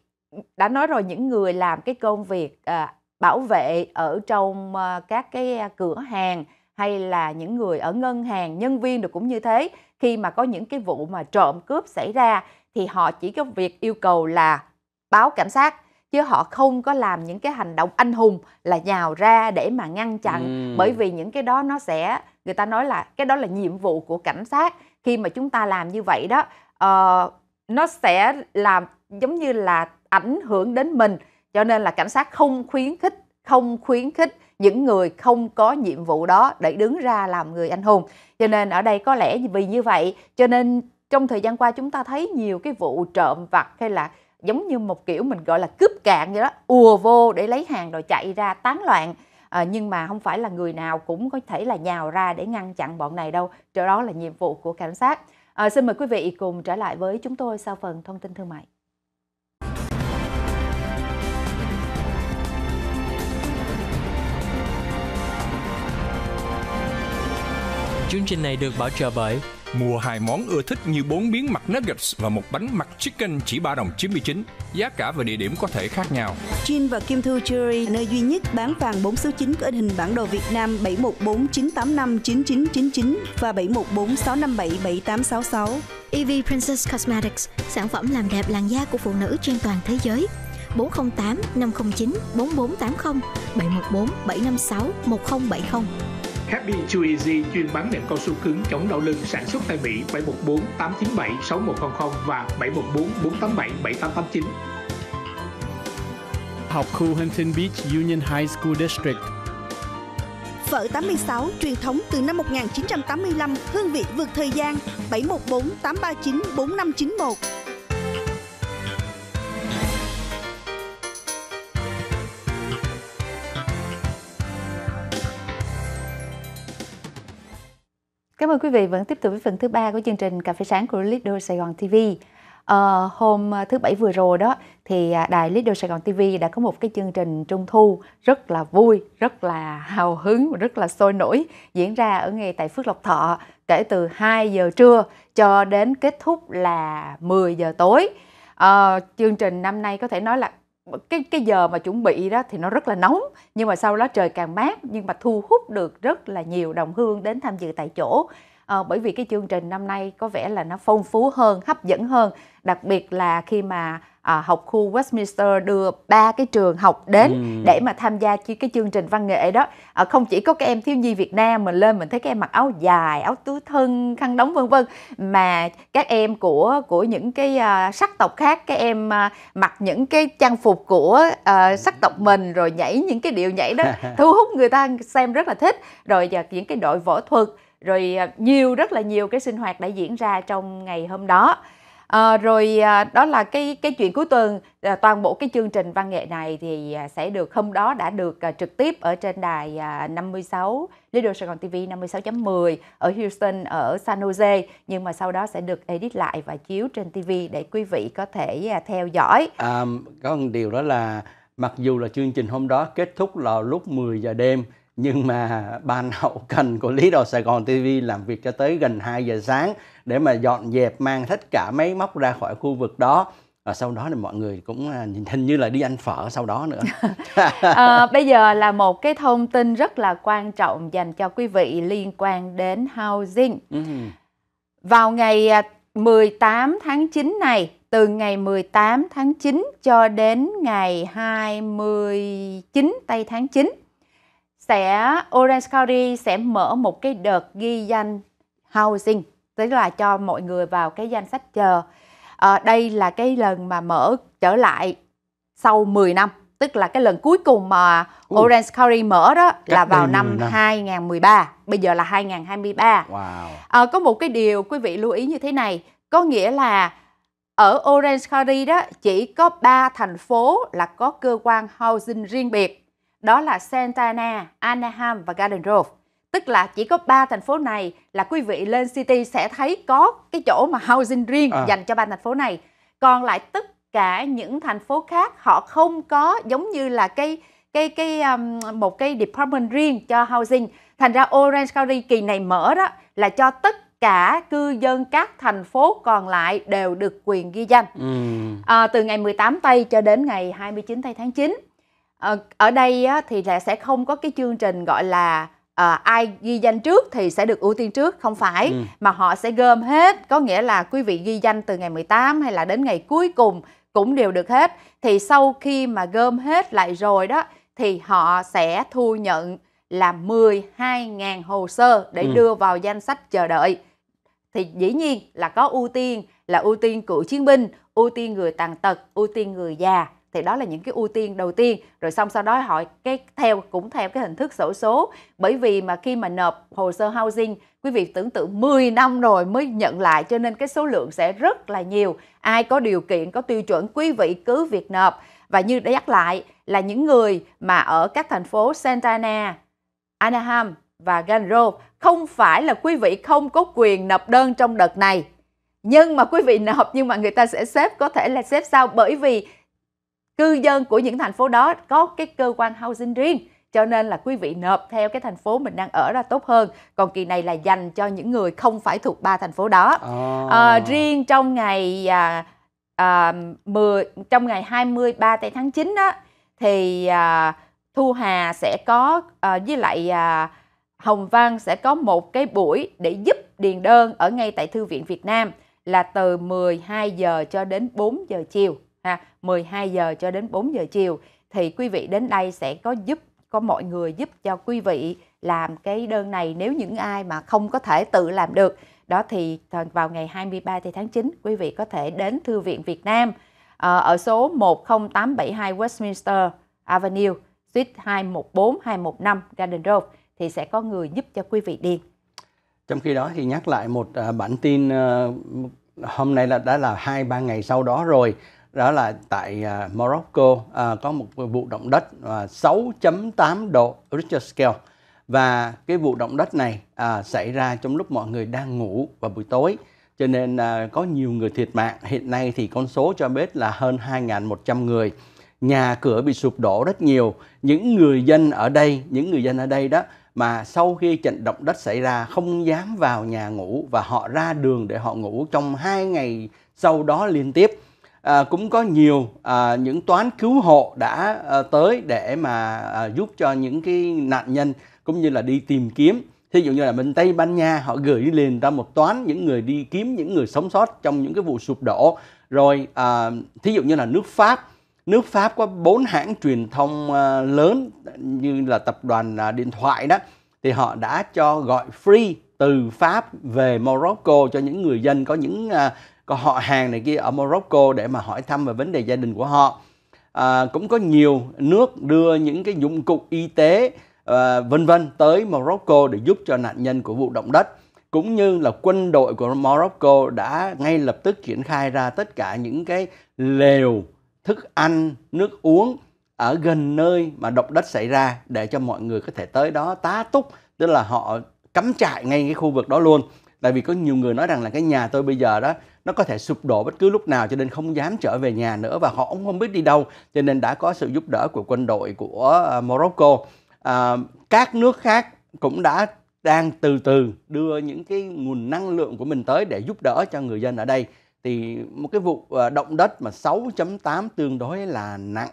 đã nói rồi những người làm cái công việc à, bảo vệ ở trong à, các cái à, cửa hàng hay là những người ở ngân hàng nhân viên được cũng như thế khi mà có những cái vụ mà trộm cướp xảy ra thì họ chỉ có việc yêu cầu là báo cảnh sát chứ họ không có làm những cái hành động anh hùng là nhào ra để mà ngăn chặn ừ. bởi vì những cái đó nó sẽ người ta nói là cái đó là nhiệm vụ của cảnh sát khi mà chúng ta làm như vậy đó uh, nó sẽ làm giống như là ảnh hưởng đến mình cho nên là cảnh sát không khuyến khích không khuyến khích những người không có nhiệm vụ đó để đứng ra làm người anh hùng cho nên ở đây có lẽ vì như vậy cho nên trong thời gian qua chúng ta thấy nhiều cái vụ trộm vặt hay là giống như một kiểu mình gọi là cướp cạn vậy đó ùa vô để lấy hàng rồi chạy ra tán loạn à, nhưng mà không phải là người nào cũng có thể là nhào ra để ngăn chặn bọn này đâu cho đó là nhiệm vụ của cảnh sát à, xin mời quý vị cùng trở lại với chúng tôi sau phần thông tin thương mại Chương trình này được bảo trợ bởi Mua hai món ưa thích như bốn miếng mặt nuggets và một bánh mặt chicken chỉ 3 đồng 99. Giá cả và địa điểm có thể khác nhau. Jin và Kim Thư Jewelry, nơi duy nhất bán vàng 4 số 9 có hình bản đồ Việt Nam 7149859999 và 7146577866. EV Princess Cosmetics, sản phẩm làm đẹp làn da của phụ nữ trên toàn thế giới. 408 509 4480 714 756 1070 Happy Chew Easy chuyên bán nệm cao su cứng chống đau lưng sản xuất tại Mỹ 714 897 6100 và 714 487 7889. Học khu Huntington Beach Union High School District Phở 86 truyền thống từ năm 1985, hương vị vượt thời gian 714 839 4591 Cảm ơn quý vị vẫn tiếp tục với phần thứ ba của chương trình Cà phê sáng của Lido Sài Gòn TV. À, ờ, hôm thứ bảy vừa rồi đó thì à, đài Lido Sài Gòn TV đã có một cái chương trình trung thu rất là vui, rất là hào hứng và rất là sôi nổi diễn ra ở ngay tại Phước Lộc Thọ kể từ 2 giờ trưa cho đến kết thúc là 10 giờ tối. À, chương trình năm nay có thể nói là cái cái giờ mà chuẩn bị đó thì nó rất là nóng nhưng mà sau đó trời càng mát nhưng mà thu hút được rất là nhiều đồng hương đến tham dự tại chỗ à, bởi vì cái chương trình năm nay có vẻ là nó phong phú hơn hấp dẫn hơn đặc biệt là khi mà à, học khu Westminster đưa ba cái trường học đến ừ. để mà tham gia cái, cái chương trình văn nghệ đó à, không chỉ có các em thiếu nhi Việt Nam mình lên mình thấy các em mặc áo dài áo tứ thân khăn đóng vân vân mà các em của của những cái à, sắc tộc khác các em à, mặc những cái trang phục của à, sắc tộc mình rồi nhảy những cái điệu nhảy đó thu hút người ta xem rất là thích rồi và những cái đội võ thuật rồi à, nhiều rất là nhiều cái sinh hoạt đã diễn ra trong ngày hôm đó À, rồi à, đó là cái cái chuyện cuối tuần à, toàn bộ cái chương trình văn nghệ này thì à, sẽ được hôm đó đã được à, trực tiếp ở trên đài à, 56 Lido Sài Gòn TV 56.10 ở Houston ở San Jose nhưng mà sau đó sẽ được edit lại và chiếu trên TV để quý vị có thể à, theo dõi. À, có một điều đó là mặc dù là chương trình hôm đó kết thúc là lúc 10 giờ đêm nhưng mà ban hậu cần của Lý Đồ Sài Gòn TV làm việc cho tới gần 2 giờ sáng để mà dọn dẹp mang tất cả máy móc ra khỏi khu vực đó và sau đó thì mọi người cũng à, hình như là đi ăn phở sau đó nữa à, bây giờ là một cái thông tin rất là quan trọng dành cho quý vị liên quan đến housing vào ngày 18 à, tháng 9 này từ ngày 18 tháng 9 cho đến ngày 29 tây tháng 9 sẽ Orange County sẽ mở một cái đợt ghi danh housing tức là cho mọi người vào cái danh sách chờ à, đây là cái lần mà mở trở lại sau 10 năm tức là cái lần cuối cùng mà uh, Orange County mở đó là vào năm, năm 2013 bây giờ là 2023 wow. à, có một cái điều quý vị lưu ý như thế này có nghĩa là ở Orange County đó chỉ có 3 thành phố là có cơ quan housing riêng biệt đó là Santa Ana, Anaheim và Garden Grove. Tức là chỉ có ba thành phố này là quý vị lên city sẽ thấy có cái chỗ mà housing riêng à. dành cho ba thành phố này. Còn lại tất cả những thành phố khác họ không có giống như là cái cái cái um, một cái department riêng cho housing. Thành ra Orange County kỳ này mở đó là cho tất cả cư dân các thành phố còn lại đều được quyền ghi danh. Ừ. À, từ ngày 18 Tây cho đến ngày 29 Tây tháng 9. Ờ, ở đây á, thì là sẽ không có cái chương trình gọi là à, ai ghi danh trước thì sẽ được ưu tiên trước không phải ừ. mà họ sẽ gom hết có nghĩa là quý vị ghi danh từ ngày 18 hay là đến ngày cuối cùng cũng đều được hết thì sau khi mà gom hết lại rồi đó thì họ sẽ thu nhận là 12.000 hồ sơ để ừ. đưa vào danh sách chờ đợi thì dĩ nhiên là có ưu tiên là ưu tiên cựu chiến binh ưu tiên người tàn tật ưu tiên người già thì đó là những cái ưu tiên đầu tiên rồi xong sau đó họ cái theo cũng theo cái hình thức sổ số bởi vì mà khi mà nộp hồ sơ housing quý vị tưởng tượng 10 năm rồi mới nhận lại cho nên cái số lượng sẽ rất là nhiều ai có điều kiện có tiêu chuẩn quý vị cứ việc nộp và như đã nhắc lại là những người mà ở các thành phố Santana, Anaheim và Ganro không phải là quý vị không có quyền nộp đơn trong đợt này nhưng mà quý vị nộp nhưng mà người ta sẽ xếp có thể là xếp sau bởi vì cư dân của những thành phố đó có cái cơ quan housing riêng cho nên là quý vị nộp theo cái thành phố mình đang ở ra tốt hơn còn kỳ này là dành cho những người không phải thuộc ba thành phố đó à. À, riêng trong ngày à, à, 10 trong ngày 23 tây tháng 9 đó thì à, Thu Hà sẽ có à, với lại à, Hồng Văn sẽ có một cái buổi để giúp điền đơn ở ngay tại thư viện Việt Nam là từ 12 giờ cho đến 4 giờ chiều ha 12 giờ cho đến 4 giờ chiều thì quý vị đến đây sẽ có giúp có mọi người giúp cho quý vị làm cái đơn này nếu những ai mà không có thể tự làm được đó thì vào ngày 23 tháng 9 quý vị có thể đến thư viện Việt Nam ờ, ở số 10872 Westminster Avenue suite 214 215 Garden Grove thì sẽ có người giúp cho quý vị đi. Trong khi đó thì nhắc lại một à, bản tin ờ, hôm nay là đã là hai ba ngày sau đó rồi đó là tại à, Morocco à, có một vụ động đất à, uh, 6.8 độ Richter scale và cái vụ động đất này xảy ra trong lúc mọi người đang ngủ vào buổi tối cho nên có nhiều người thiệt mạng hiện nay thì con số cho biết là hơn 2.100 người nhà cửa bị sụp đổ rất nhiều những người dân ở đây những người dân ở đây đó mà sau khi trận động đất xảy ra không dám vào nhà ngủ và họ ra đường để họ ngủ trong hai ngày sau đó liên tiếp à, cũng có nhiều à, những toán cứu hộ đã à, tới để mà à, giúp cho những cái nạn nhân cũng như là đi tìm kiếm thí dụ như là bên Tây Ban Nha họ gửi liền ra một toán những người đi kiếm những người sống sót trong những cái vụ sụp đổ rồi à, thí dụ như là nước Pháp nước Pháp có bốn hãng truyền thông à, lớn như là tập đoàn à, điện thoại đó thì họ đã cho gọi free từ Pháp về Morocco cho những người dân có những à, có họ hàng này kia ở Morocco để mà hỏi thăm về vấn đề gia đình của họ à, cũng có nhiều nước đưa những cái dụng cụ y tế à, vân vân tới Morocco để giúp cho nạn nhân của vụ động đất cũng như là quân đội của Morocco đã ngay lập tức triển khai ra tất cả những cái lều thức ăn nước uống ở gần nơi mà động đất xảy ra để cho mọi người có thể tới đó tá túc tức là họ cắm trại ngay cái khu vực đó luôn tại vì có nhiều người nói rằng là cái nhà tôi bây giờ đó nó có thể sụp đổ bất cứ lúc nào cho nên không dám trở về nhà nữa và họ cũng không biết đi đâu cho nên đã có sự giúp đỡ của quân đội của à, Morocco à, các nước khác cũng đã đang từ từ đưa những cái nguồn năng lượng của mình tới để giúp đỡ cho người dân ở đây thì một cái vụ à, động đất mà 6.8 tương đối là nặng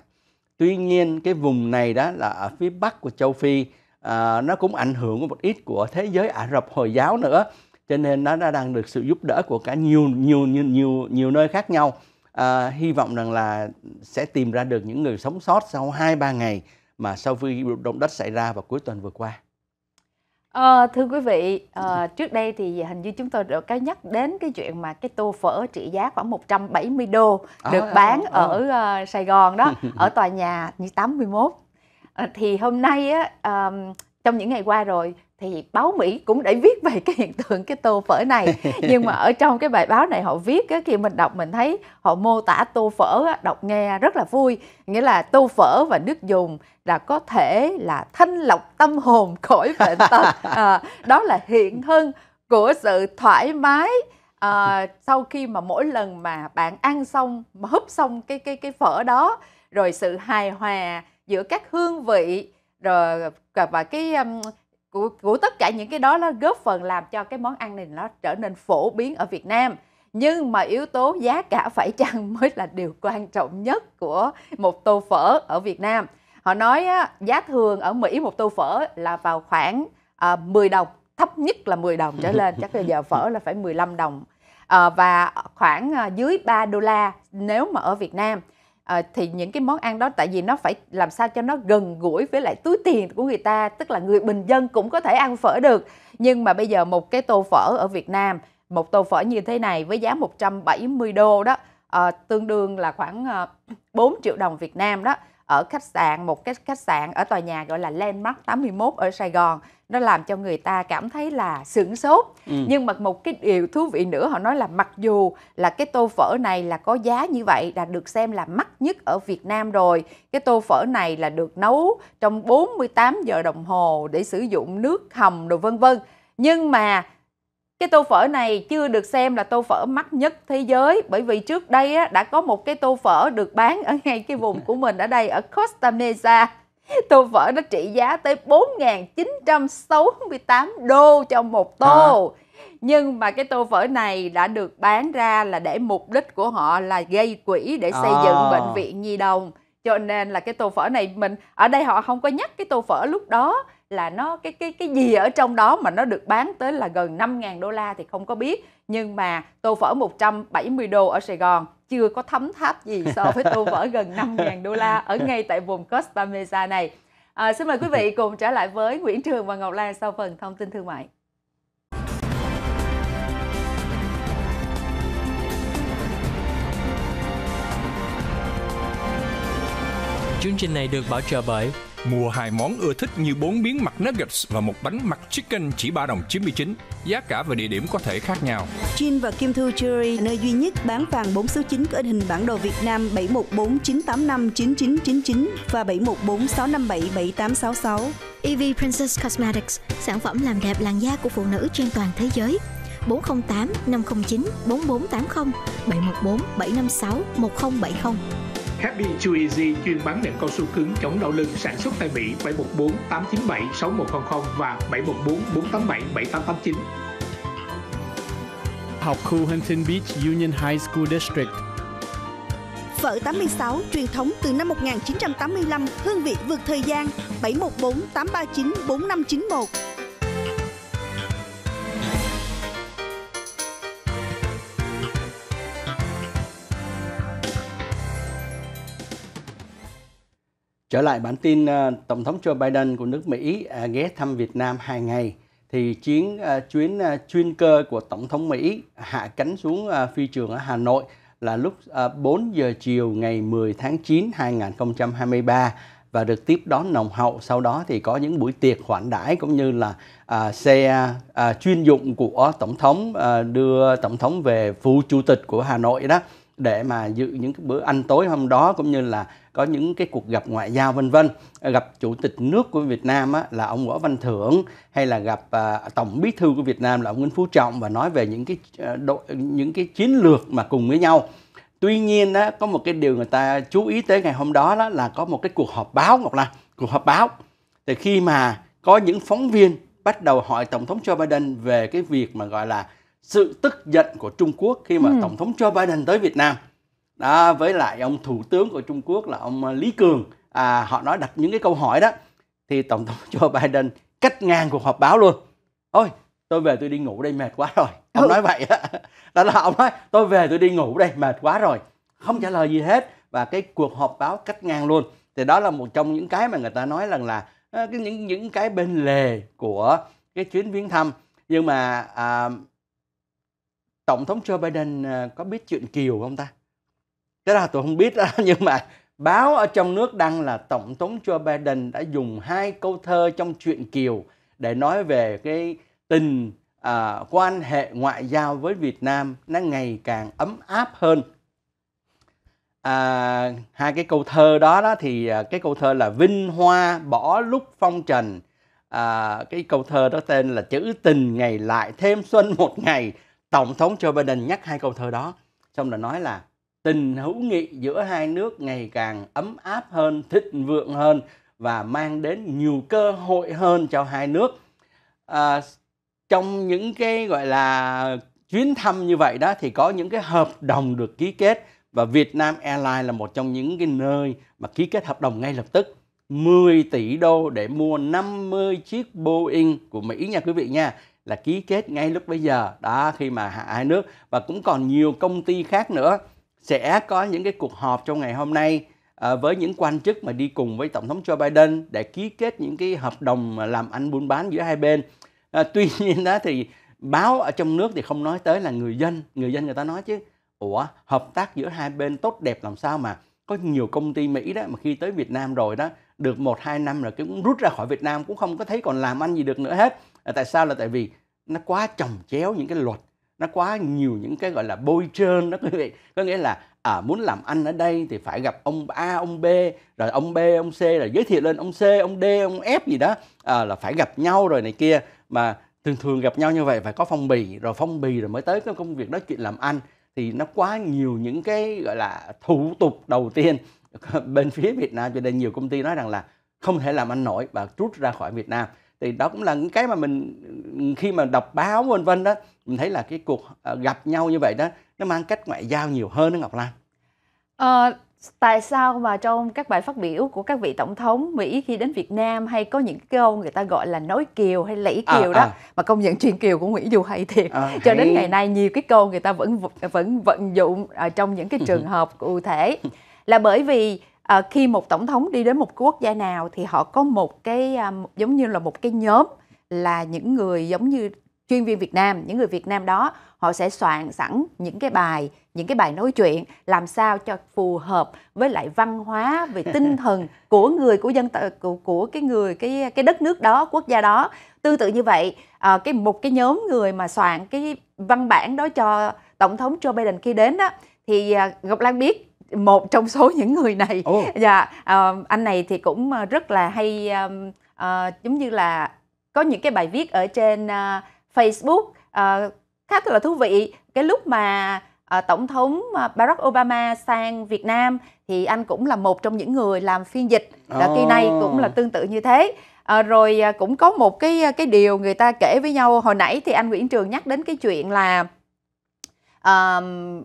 tuy nhiên cái vùng này đó là ở phía bắc của châu Phi à, nó cũng ảnh hưởng một ít của thế giới Ả Rập Hồi giáo nữa cho nên nó đã đang được sự giúp đỡ của cả nhiều nhiều nhiều nhiều nhiều nơi khác nhau à, hy vọng rằng là sẽ tìm ra được những người sống sót sau 2-3 ngày mà sau khi động đất xảy ra vào cuối tuần vừa qua À, thưa quý vị, à, trước đây thì hình như chúng tôi đã có nhắc đến cái chuyện mà cái tô phở trị giá khoảng 170 đô ờ, được à, bán à, à. ở uh, Sài Gòn đó, ở tòa nhà như 81. À, thì hôm nay á, um, trong những ngày qua rồi thì báo Mỹ cũng đã viết về cái hiện tượng cái tô phở này nhưng mà ở trong cái bài báo này họ viết cái khi mình đọc mình thấy họ mô tả tô phở đọc nghe rất là vui nghĩa là tô phở và nước dùng là có thể là thanh lọc tâm hồn khỏi bệnh tật à, đó là hiện thân của sự thoải mái à, sau khi mà mỗi lần mà bạn ăn xong mà húp xong cái cái cái phở đó rồi sự hài hòa giữa các hương vị rồi và cái um, của của tất cả những cái đó nó góp phần làm cho cái món ăn này nó trở nên phổ biến ở Việt Nam nhưng mà yếu tố giá cả phải chăng mới là điều quan trọng nhất của một tô phở ở Việt Nam họ nói á, giá thường ở Mỹ một tô phở là vào khoảng à, 10 đồng thấp nhất là 10 đồng trở lên chắc bây giờ phở là phải 15 đồng à, và khoảng à, dưới 3 đô la nếu mà ở Việt Nam à, thì những cái món ăn đó tại vì nó phải làm sao cho nó gần gũi với lại túi tiền của người ta tức là người bình dân cũng có thể ăn phở được nhưng mà bây giờ một cái tô phở ở Việt Nam một tô phở như thế này với giá 170 đô đó à, tương đương là khoảng à, ờ, 4 triệu đồng Việt Nam đó ở khách sạn một cái khách sạn ở tòa nhà gọi là Landmark 81 ở Sài Gòn nó làm cho người ta cảm thấy là sửng sốt ừ. nhưng mà một cái điều thú vị nữa họ nói là mặc dù là cái tô phở này là có giá như vậy là được xem là mắc nhất ở Việt Nam rồi cái tô phở này là được nấu trong 48 giờ đồng hồ để sử dụng nước hầm đồ vân vân nhưng mà cái tô phở này chưa được xem là tô phở mắc nhất thế giới bởi vì trước đây á, đã có một cái tô phở được bán ở ngay cái vùng của mình ở đây ở Costa Mesa. Tô phở nó trị giá tới 4.968 đô cho một tô. À. Nhưng mà cái tô phở này đã được bán ra là để mục đích của họ là gây quỹ để xây à. dựng bệnh viện Nhi Đồng. Cho nên là cái tô phở này mình ở đây họ không có nhắc cái tô phở lúc đó là nó cái cái cái gì ở trong đó mà nó được bán tới là gần 5.000 đô la thì không có biết nhưng mà tô phở 170 đô ở Sài Gòn chưa có thấm tháp gì so với tô phở gần 5.000 đô la ở ngay tại vùng Costa Mesa này. À, xin mời quý vị cùng trở lại với Nguyễn Trường và Ngọc Lan sau phần thông tin thương mại. Chương trình này được bảo trợ bởi Mua hai món ưa thích như bốn miếng mặt nuggets và một bánh mặt chicken chỉ 3 đồng 99. Giá cả và địa điểm có thể khác nhau. Jin và Kim Thu Jewelry, nơi duy nhất bán vàng 4 số 9 có hình bản đồ Việt Nam 7149859999 và 7146577866. EV Princess Cosmetics, sản phẩm làm đẹp làn da của phụ nữ trên toàn thế giới. 408 509 4480 714 756 1070 Happy Chew Easy chuyên bán nệm cao su cứng chống đau lưng sản xuất tại Mỹ 714 897 6100 và 714 487 7889. Học khu Huntington Beach Union High School District Phở 86 truyền thống từ năm 1985, hương vị vượt thời gian 714 839 4591 Trở lại bản tin, ờ, Tổng thống Joe Biden của nước Mỹ à, ghé thăm Việt Nam 2 ngày thì chuyến ờ, chuyến ờ, chuyên cơ của Tổng thống Mỹ hạ cánh xuống phi trường ở Hà Nội là lúc 4 giờ chiều ngày 10 tháng 9 2023 và được tiếp đón nồng hậu. Sau đó thì có những buổi tiệc khoản đãi cũng như là à, xe à, chuyên dụng của tổng thống à, đưa tổng thống về phủ chủ tịch của Hà Nội đó để mà dự những cái bữa ăn tối hôm đó cũng như là có những cái cuộc gặp ngoại giao vân vân gặp chủ tịch nước của Việt Nam á, là ông Võ Văn Thưởng hay là gặp à, tổng bí thư của Việt Nam là ông Nguyễn Phú Trọng và nói về những cái à, độ, những cái chiến lược mà cùng với nhau tuy nhiên á, có một cái điều người ta chú ý tới ngày hôm đó, đó là có một cái cuộc họp báo ngọc lan, cuộc họp báo thì khi mà có những phóng viên bắt đầu hỏi tổng thống Joe Biden về cái việc mà gọi là sự tức giận của Trung Quốc khi mà ừ. Tổng thống Joe Biden tới Việt Nam đó, với lại ông Thủ tướng của Trung Quốc là ông ờ, Lý Cường à, họ nói đặt những cái câu hỏi đó thì Tổng thống Joe Biden cắt ngang cuộc họp báo luôn ôi tôi về tôi đi ngủ đây mệt quá rồi ông ừ. nói vậy đó. là ông nói tôi về tôi đi ngủ đây mệt quá rồi không trả lời gì hết và cái cuộc họp báo cắt ngang luôn thì đó là một trong những cái mà người ta nói rằng là ờ, những những cái bên lề của cái chuyến viếng thăm nhưng mà à, Tổng thống Joe Biden ờ, có biết chuyện Kiều không ta? Cái đó tôi không biết đó, nhưng mà báo ở trong nước đăng là Tổng thống Joe Biden đã dùng hai câu thơ trong chuyện Kiều để nói về cái tình à, quan hệ ngoại giao với Việt Nam nó ngày càng ấm áp hơn. À, hai cái câu thơ đó đó thì ờ, cái câu thơ là vinh hoa bỏ lúc phong trần à, cái câu thơ đó tên là chữ tình ngày lại thêm xuân một ngày Tổng thống Joe Biden nhắc hai câu thơ đó, xong rồi nói là tình hữu nghị giữa hai nước ngày càng ấm áp hơn, thịnh vượng hơn và mang đến nhiều cơ hội hơn cho hai nước. À, trong những cái gọi là chuyến thăm như vậy đó thì có những cái hợp đồng được ký kết và Việt Nam Airlines là một trong những cái nơi mà ký kết hợp đồng ngay lập tức 10 tỷ đô để mua 50 chiếc Boeing của Mỹ nha quý vị nha là ký kết ngay lúc bây giờ đó khi mà hai nước và cũng còn nhiều công ty khác nữa sẽ có những cái cuộc họp trong ngày hôm nay à, với những quan chức mà đi cùng với tổng thống Joe Biden để ký kết những cái hợp đồng làm ăn buôn bán giữa hai bên à, tuy nhiên đó thì báo ở trong nước thì không nói tới là người dân người dân người ta nói chứ ủa hợp tác giữa hai bên tốt đẹp làm sao mà có nhiều công ty Mỹ đó mà khi tới Việt Nam rồi đó được một hai năm là cũng rút ra khỏi Việt Nam cũng không có thấy còn làm ăn gì được nữa hết là tại sao là tại vì nó quá chồng chéo những cái luật nó quá nhiều những cái gọi là bôi trơn đó quý vị có nghĩa là à, muốn làm ăn ở đây thì phải gặp ông A ông B rồi ông B ông C rồi giới thiệu lên ông C ông D ông F gì đó à, là phải gặp nhau rồi này kia mà thường thường gặp nhau như vậy phải có phong bì rồi phong bì rồi mới tới cái công việc nói chuyện làm ăn thì nó quá nhiều những cái gọi là thủ tục đầu tiên bên phía Việt Nam cho nên nhiều công ty nói rằng là không thể làm ăn nổi và rút ra khỏi Việt Nam thì đó cũng là những cái mà mình khi mà đọc báo vân vân đó mình thấy là cái cuộc ờ, gặp nhau như vậy đó nó mang cách ngoại giao nhiều hơn đó Ngọc Lan à, tại sao mà trong các bài phát biểu của các vị tổng thống Mỹ khi đến Việt Nam hay có những câu người ta gọi là nói kiều hay lẫy ờ, kiều à, đó à. mà công nhận truyền kiều của Mỹ dù hay thiệt à, cho hay. đến ngày nay nhiều cái câu người ta vẫn vẫn vận dụng trong những cái trường hợp cụ thể là bởi vì Ờ, khi một tổng thống đi đến một quốc gia nào thì họ có một cái à, giống như là một cái nhóm là những người giống như chuyên viên Việt Nam, những người Việt Nam đó họ sẽ soạn sẵn những cái bài, những cái bài nói chuyện làm sao cho phù hợp với lại văn hóa về tinh thần của người của dân của, của cái người cái cái đất nước đó, quốc gia đó. Tương tự như vậy, à, cái một cái nhóm người mà soạn cái văn bản đó cho tổng thống Joe Biden khi đến đó thì à, Ngọc Lan biết một trong số những người này oh. dạ uh, anh này thì cũng ờ, rất là hay um, uh, giống như là có những cái bài viết ở trên uh, Facebook uh, khá là thú vị cái lúc mà uh, tổng thống Barack Obama sang Việt Nam thì anh cũng là một trong những người làm phiên dịch là oh. kỳ này cũng là tương tự như thế À, rồi cũng có một cái cái điều người ta kể với nhau hồi nãy thì anh Nguyễn Trường nhắc đến cái chuyện là um,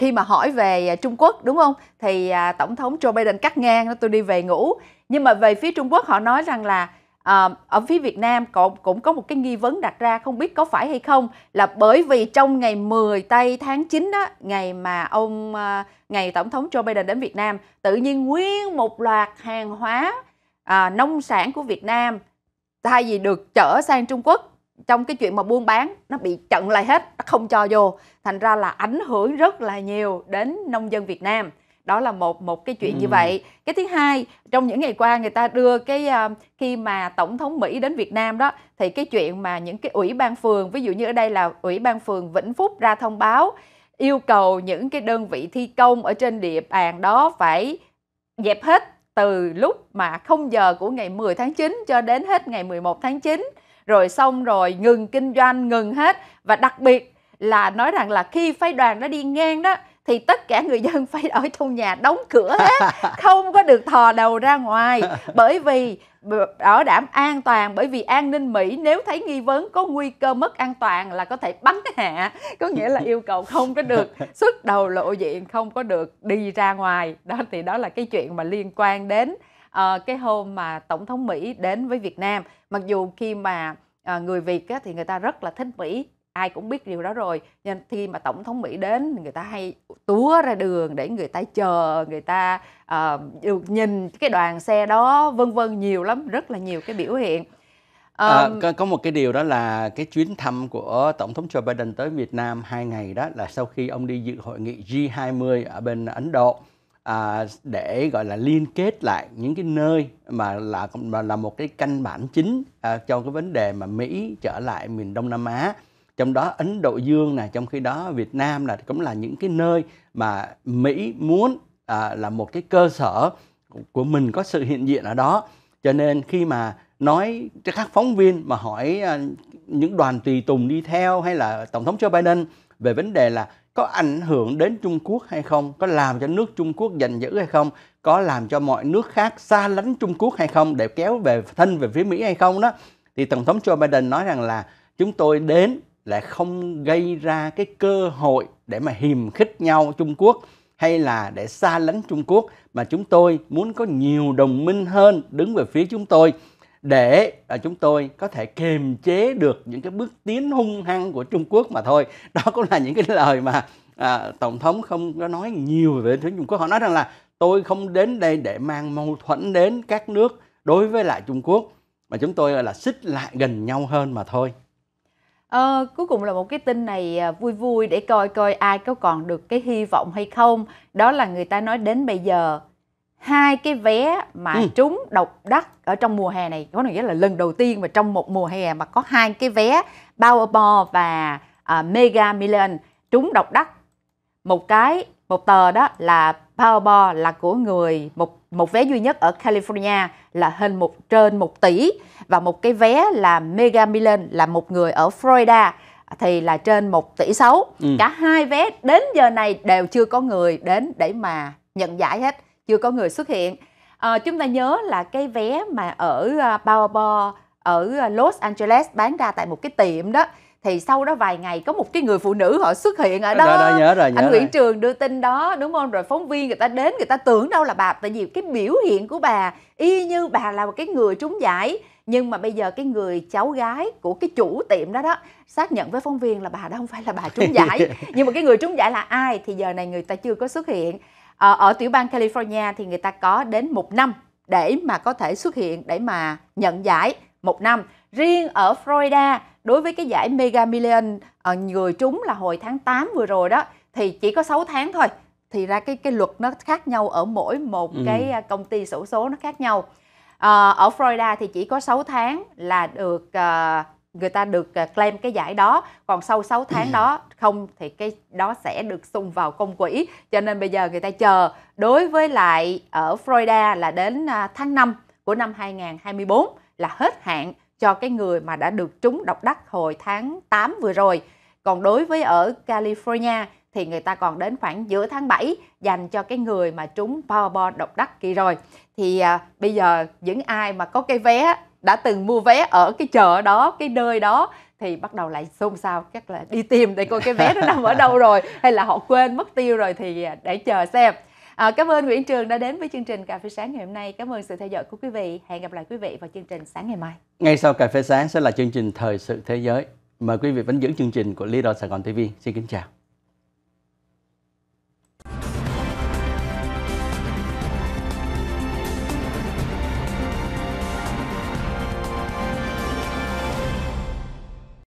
khi mà hỏi về à, Trung Quốc đúng không thì à, tổng thống Joe Biden cắt ngang nó tôi đi về ngủ nhưng mà về phía Trung Quốc họ nói rằng là à, ở phía Việt Nam cũng, cũng có một cái nghi vấn đặt ra không biết có phải hay không là bởi vì trong ngày 10 tây tháng 9 đó ngày mà ông à, ngày tổng thống Joe Biden đến Việt Nam tự nhiên nguyên một loạt hàng hóa à, nông sản của Việt Nam thay vì được chở sang Trung Quốc trong cái chuyện mà buôn bán nó bị chặn lại hết nó không cho vô thành ra là ảnh hưởng rất là nhiều đến nông dân Việt Nam đó là một một cái chuyện ừ. như vậy cái thứ hai trong những ngày qua người ta đưa cái uh, khi mà tổng thống Mỹ đến Việt Nam đó thì cái chuyện mà những cái ủy ban phường ví dụ như ở đây là ủy ban phường Vĩnh Phúc ra thông báo yêu cầu những cái đơn vị thi công ở trên địa bàn đó phải dẹp hết từ lúc mà không giờ của ngày 10 tháng 9 cho đến hết ngày 11 tháng 9 rồi xong rồi ngừng kinh doanh ngừng hết và đặc biệt là nói rằng là khi phái đoàn nó đi ngang đó thì tất cả người dân phải ở trong nhà đóng cửa hết không có được thò đầu ra ngoài bởi vì bảo đảm an toàn bởi vì an ninh Mỹ nếu thấy nghi vấn có nguy cơ mất an toàn là có thể bắn hạ có nghĩa là yêu cầu không có được xuất đầu lộ diện không có được đi ra ngoài đó thì đó là cái chuyện mà liên quan đến Ờ, cái hôm mà tổng thống Mỹ đến với Việt Nam mặc dù khi mà à, người Việt á, thì người ta rất là thích Mỹ ai cũng biết điều đó rồi nên khi mà tổng thống mỹ đến người ta hay túa ra đường để người ta chờ người ta uh, được nhìn cái đoàn xe đó vân vân nhiều lắm rất là nhiều cái biểu hiện À, có, có một cái điều đó là cái chuyến thăm của Tổng thống Joe Biden tới Việt Nam hai ngày đó là sau khi ông đi dự hội nghị G20 ở bên Ấn Độ à, để gọi là liên kết lại những cái nơi mà là mà là một cái căn bản chính à, cho cái vấn đề mà Mỹ trở lại miền Đông Nam Á trong đó Ấn Độ Dương này trong khi đó Việt Nam là cũng là những cái nơi mà Mỹ muốn à, là một cái cơ sở của mình có sự hiện diện ở đó cho nên khi mà nói cho các phóng viên mà hỏi à, những đoàn tùy tùng đi theo hay là tổng thống Joe Biden về vấn đề là có ảnh hưởng đến Trung Quốc hay không, có làm cho nước Trung Quốc giành giữ hay không, có làm cho mọi nước khác xa lánh Trung Quốc hay không để kéo về thân về phía Mỹ hay không đó. Thì Tổng thống Joe Biden nói rằng là chúng tôi đến là không gây ra cái cơ hội để mà hiềm khích nhau Trung Quốc hay là để xa lánh Trung Quốc mà chúng tôi muốn có nhiều đồng minh hơn đứng về phía chúng tôi để à, chúng tôi có thể kiềm chế được những cái bước tiến hung hăng của Trung Quốc mà thôi. Đó cũng là những cái lời mà à, tổng thống không có nói nhiều về phía Trung Quốc. Họ nói rằng là tôi không đến đây để mang mâu thuẫn đến các nước đối với lại Trung Quốc mà chúng tôi là xích lại gần nhau hơn mà thôi. À, cuối cùng là một cái tin này à, vui vui để coi coi ai có còn được cái hy vọng hay không. Đó là người ta nói đến bây giờ hai cái vé mà ừ. trúng độc đắc ở trong mùa hè này có nghĩa là lần đầu tiên mà trong một mùa hè mà có hai cái vé Powerball và uh, Mega Million trúng độc đắc một cái một tờ đó là Powerball là của người một một vé duy nhất ở California là hơn một trên một tỷ và một cái vé là Mega Million là một người ở Florida thì là trên một tỷ sáu Ừ. Cả hai vé đến giờ này đều chưa có người đến để mà nhận giải hết chưa có người xuất hiện à, chúng ta nhớ là cái vé mà ở ờ, Powerball ở ờ, Los Angeles bán ra tại một cái tiệm đó thì sau đó vài ngày có một cái người phụ nữ họ xuất hiện ở đó, đó, đó nhớ rồi, nhớ anh Nguyễn rồi. Trường đưa tin đó đúng không rồi phóng viên người ta đến người ta tưởng đâu là bà tại vì cái biểu hiện của bà y như bà là một cái người trúng giải nhưng mà bây giờ cái người cháu gái của cái chủ tiệm đó đó xác nhận với phóng viên là bà đó không phải là bà trúng giải nhưng mà cái người trúng giải là ai thì giờ này người ta chưa có xuất hiện à, ở tiểu bang California thì người ta có đến một năm để mà có thể xuất hiện để mà nhận giải một năm riêng ở Florida đối với cái giải Mega Million ờ, người trúng là hồi tháng 8 vừa rồi đó thì chỉ có 6 tháng thôi thì ra cái cái luật nó khác nhau ở mỗi một ừ. cái ờ, công ty sổ số nó khác nhau à, ở Florida thì chỉ có 6 tháng là được à, người ta được à, claim cái giải đó còn sau 6 tháng đó không thì cái đó sẽ được xung vào công quỹ cho nên bây giờ người ta chờ đối với lại ở Florida là đến à, tháng 5 của năm 2024 là hết hạn cho cái người mà đã được trúng độc đắc hồi tháng 8 vừa rồi còn đối với ở California thì người ta còn đến khoảng giữa tháng 7 dành cho cái người mà trúng Powerball độc đắc kỳ rồi thì à, bây giờ những ai mà có cái vé đã từng mua vé ở cái chợ đó cái nơi đó thì bắt đầu lại xôn xao chắc là đi tìm để coi cái vé nó nằm ở đâu rồi hay là họ quên mất tiêu rồi thì à, để chờ xem à, cảm ơn Nguyễn Trường đã đến với chương trình cà phê sáng ngày hôm nay cảm ơn sự theo dõi của quý vị hẹn gặp lại quý vị vào chương trình sáng ngày mai ngay sau cà phê sáng sẽ là chương trình thời sự thế giới mời quý vị vẫn giữ chương trình của Do Sài Gòn TV xin kính chào